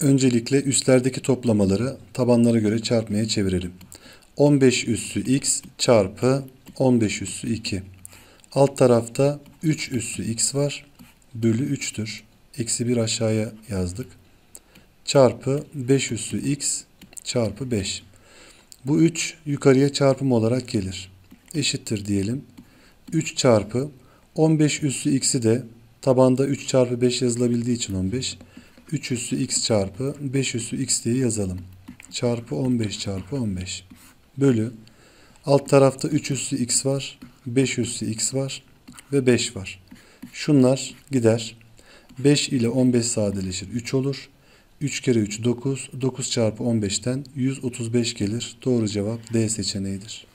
Öncelikle üstlerdeki toplamaları tabanlara göre çarpmaya çevirelim. 15 üssü x çarpı 15 üssü 2. Alt tarafta 3 üssü x var. Bölü 3'tür. Eksi 1 aşağıya yazdık. Çarpı 5 üssü x çarpı 5. Bu 3 yukarıya çarpım olarak gelir. Eşittir diyelim. 3 çarpı 15 üssü x'i de tabanda 3 çarpı 5 yazılabildiği için 15. 15 3 üssü x çarpı 5 üssü x diye yazalım. Çarpı 15 çarpı 15 bölü alt tarafta 3 üssü x var, 5 üssü x var ve 5 var. Şunlar gider. 5 ile 15 sadeleşir 3 olur. 3 kere 3 9, 9 çarpı 15'ten 135 gelir. Doğru cevap D seçeneğidir.